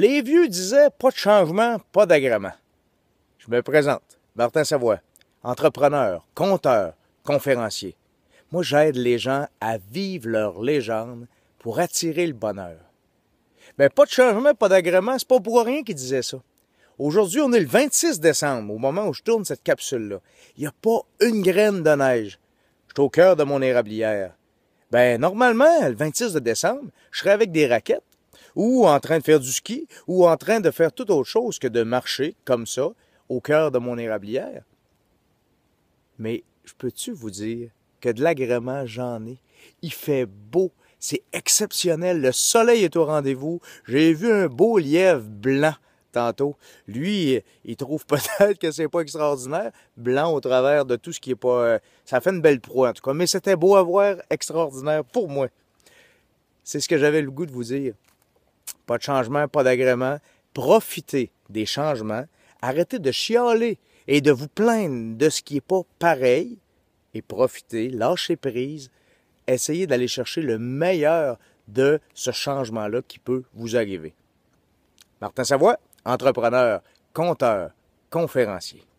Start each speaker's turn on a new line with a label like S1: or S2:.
S1: Les vieux disaient pas de changement, pas d'agrément. Je me présente, Martin Savoie, entrepreneur, conteur, conférencier. Moi, j'aide les gens à vivre leur légende pour attirer le bonheur. Mais ben, pas de changement, pas d'agrément, c'est pas pour rien qu'ils disaient ça. Aujourd'hui, on est le 26 décembre, au moment où je tourne cette capsule-là. Il n'y a pas une graine de neige. Je suis au cœur de mon érablière. Ben, normalement, le 26 décembre, je serais avec des raquettes ou en train de faire du ski, ou en train de faire toute autre chose que de marcher comme ça au cœur de mon érablière. Mais je peux-tu vous dire que de l'agrément, j'en ai. Il fait beau, c'est exceptionnel, le soleil est au rendez-vous. J'ai vu un beau lièvre blanc tantôt. Lui, il trouve peut-être que c'est pas extraordinaire, blanc au travers de tout ce qui est pas... Euh, ça fait une belle proie en tout cas, mais c'était beau à voir, extraordinaire pour moi. C'est ce que j'avais le goût de vous dire. Pas de changement, pas d'agrément. Profitez des changements. Arrêtez de chialer et de vous plaindre de ce qui n'est pas pareil. Et profitez, lâchez prise. Essayez d'aller chercher le meilleur de ce changement-là qui peut vous arriver. Martin Savoie, entrepreneur, compteur, conférencier.